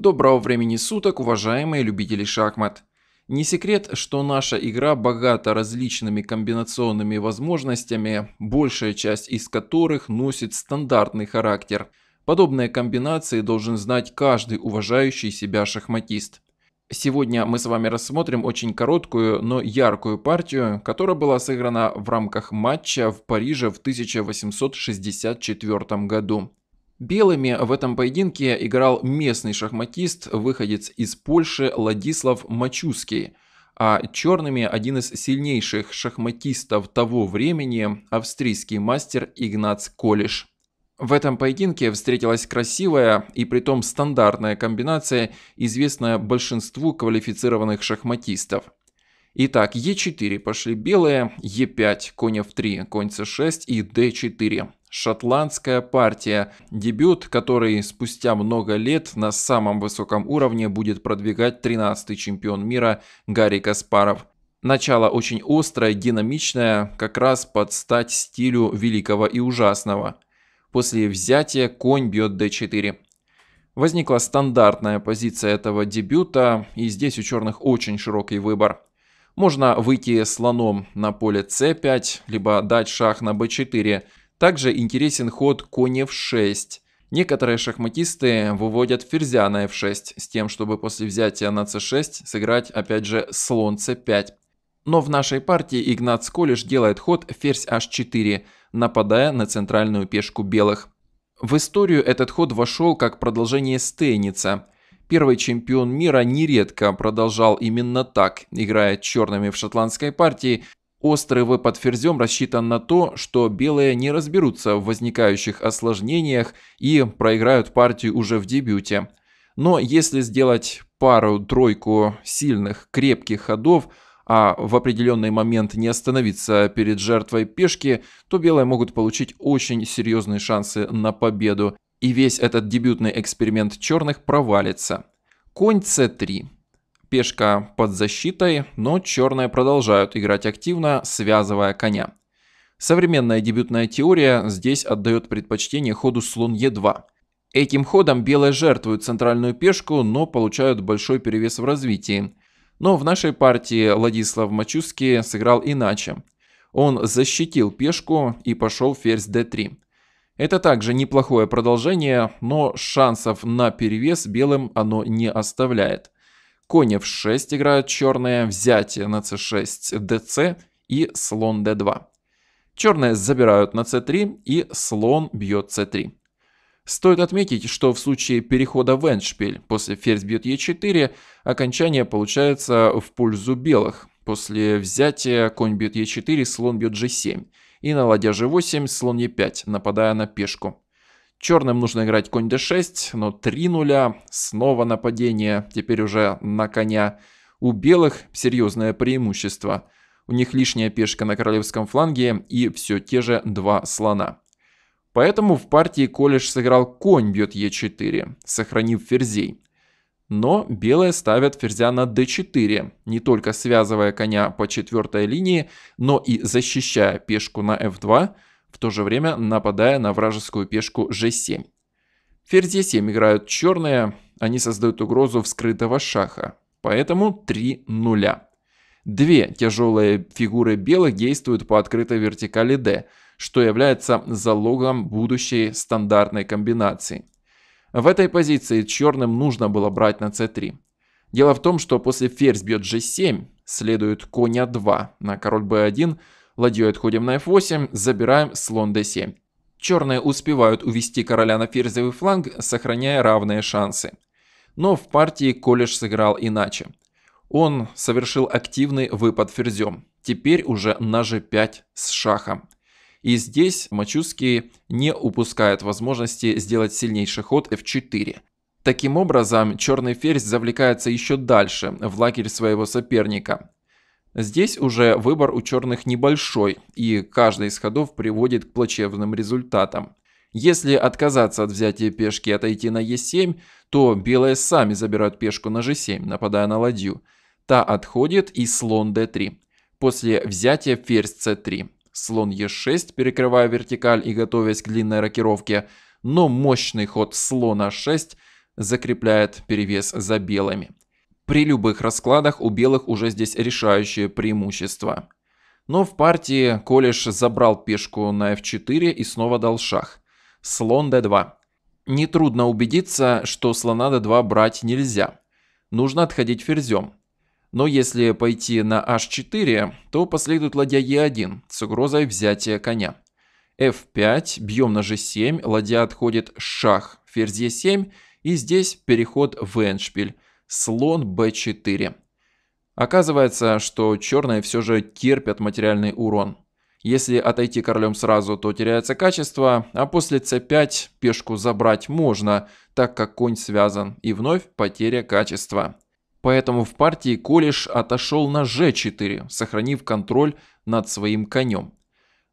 Доброго времени суток, уважаемые любители шахмат. Не секрет, что наша игра богата различными комбинационными возможностями, большая часть из которых носит стандартный характер. Подобные комбинации должен знать каждый уважающий себя шахматист. Сегодня мы с вами рассмотрим очень короткую, но яркую партию, которая была сыграна в рамках матча в Париже в 1864 году. Белыми в этом поединке играл местный шахматист, выходец из Польши Ладислав Мачуский, а черными один из сильнейших шахматистов того времени австрийский мастер Игнац Колиш. В этом поединке встретилась красивая и притом стандартная комбинация, известная большинству квалифицированных шахматистов. Итак, Е4 пошли белые, Е5, конь F3, конь c6 и D4. Шотландская партия. Дебют, который спустя много лет на самом высоком уровне будет продвигать 13-й чемпион мира Гарри Каспаров. Начало очень острое, динамичное, как раз под стать стилю великого и ужасного. После взятия конь бьет d4. Возникла стандартная позиция этого дебюта, и здесь у черных очень широкий выбор. Можно выйти слоном на поле c5, либо дать шах на b4, также интересен ход конь f6. Некоторые шахматисты выводят ферзя на f6 с тем, чтобы после взятия на c6 сыграть опять же слон c5. Но в нашей партии Игнат Сколиш делает ход ферзь h4, нападая на центральную пешку белых. В историю этот ход вошел как продолжение Стейница. Первый чемпион мира нередко продолжал именно так, играя черными в шотландской партии, Острый выпад ферзем рассчитан на то, что белые не разберутся в возникающих осложнениях и проиграют партию уже в дебюте. Но если сделать пару-тройку сильных, крепких ходов, а в определенный момент не остановиться перед жертвой пешки, то белые могут получить очень серьезные шансы на победу, и весь этот дебютный эксперимент черных провалится. Конь c3. Пешка под защитой, но черные продолжают играть активно, связывая коня. Современная дебютная теория здесь отдает предпочтение ходу слон Е2. Этим ходом белые жертвуют центральную пешку, но получают большой перевес в развитии. Но в нашей партии Владислав Мачуский сыграл иначе. Он защитил пешку и пошел ферзь d3. Это также неплохое продолжение, но шансов на перевес белым оно не оставляет. Конь f6 играют черные, взятие на c6 dc и слон d2. Черные забирают на c3 и слон бьет c3. Стоит отметить, что в случае перехода в эндшпиль после ферзь бьет e4 окончание получается в пользу белых. После взятия конь бьет e4, слон бьет g7 и на ладья g8 слон e5, нападая на пешку. Черным нужно играть конь d6, но 3 нуля, снова нападение, теперь уже на коня. У белых серьезное преимущество. У них лишняя пешка на королевском фланге и все те же два слона. Поэтому в партии Колеш сыграл конь бьет e4, сохранив ферзей. Но белые ставят ферзя на d4, не только связывая коня по четвертой линии, но и защищая пешку на f2, в то же время нападая на вражескую пешку g7. Ферзь e7 играют черные, они создают угрозу вскрытого шаха, поэтому 3 нуля. Две тяжелые фигуры белых действуют по открытой вертикали d, что является залогом будущей стандартной комбинации. В этой позиции черным нужно было брать на c3. Дело в том, что после ферзь бьет g7, следует коня 2 на король b1, Ладьей отходим на f8, забираем слон d7. Черные успевают увести короля на ферзевый фланг, сохраняя равные шансы. Но в партии Колеш сыграл иначе. Он совершил активный выпад ферзем, теперь уже на g5 с шахом. И здесь Мачуский не упускает возможности сделать сильнейший ход f4. Таким образом, черный ферзь завлекается еще дальше в лагерь своего соперника. Здесь уже выбор у черных небольшой, и каждый из ходов приводит к плачевным результатам. Если отказаться от взятия пешки и отойти на Е7, то белые сами забирают пешку на G7, нападая на ладью. Та отходит и слон D3. После взятия ферзь C3. Слон Е6, перекрывая вертикаль и готовясь к длинной рокировке, но мощный ход слона 6 закрепляет перевес за белыми. При любых раскладах у белых уже здесь решающее преимущество. Но в партии Колеш забрал пешку на f4 и снова дал шах. Слон d2. Нетрудно убедиться, что слона d2 брать нельзя. Нужно отходить ферзем. Но если пойти на h4, то последует ладья e1 с угрозой взятия коня. f5, бьем на g7, ладья отходит шах, ферзь e7 и здесь переход в эндшпиль слон b4. Оказывается, что черные все же терпят материальный урон. Если отойти королем сразу, то теряется качество, а после c5 пешку забрать можно, так как конь связан, и вновь потеря качества. Поэтому в партии Колиш отошел на g4, сохранив контроль над своим конем.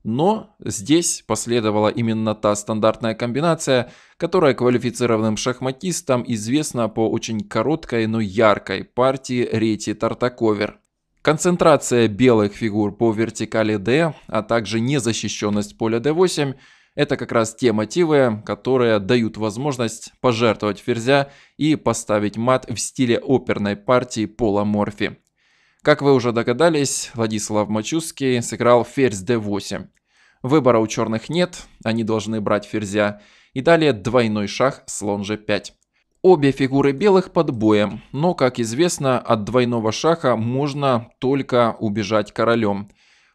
Но здесь последовала именно та стандартная комбинация, которая квалифицированным шахматистам известна по очень короткой, но яркой партии Рети Тартаковер. Концентрация белых фигур по вертикали D, а также незащищенность поля D8 – это как раз те мотивы, которые дают возможность пожертвовать ферзя и поставить мат в стиле оперной партии Пола Морфи. Как вы уже догадались, Владислав Мачуский сыграл ферзь d8. Выбора у черных нет, они должны брать ферзя. И далее двойной шах слон g5. Обе фигуры белых под боем, но, как известно, от двойного шаха можно только убежать королем.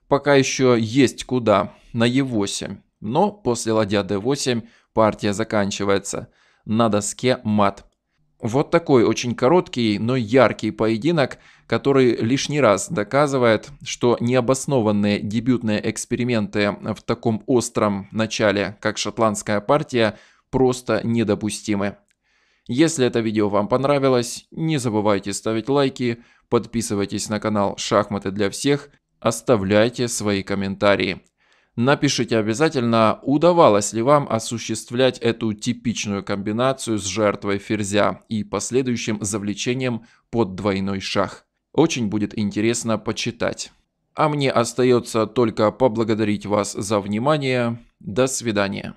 Пока еще есть куда, на e8. Но после ладья d8 партия заканчивается. На доске мат. Вот такой очень короткий, но яркий поединок, который лишний раз доказывает, что необоснованные дебютные эксперименты в таком остром начале, как шотландская партия, просто недопустимы. Если это видео вам понравилось, не забывайте ставить лайки, подписывайтесь на канал «Шахматы для всех», оставляйте свои комментарии. Напишите обязательно, удавалось ли вам осуществлять эту типичную комбинацию с жертвой ферзя и последующим завлечением под двойной шах. Очень будет интересно почитать. А мне остается только поблагодарить вас за внимание. До свидания.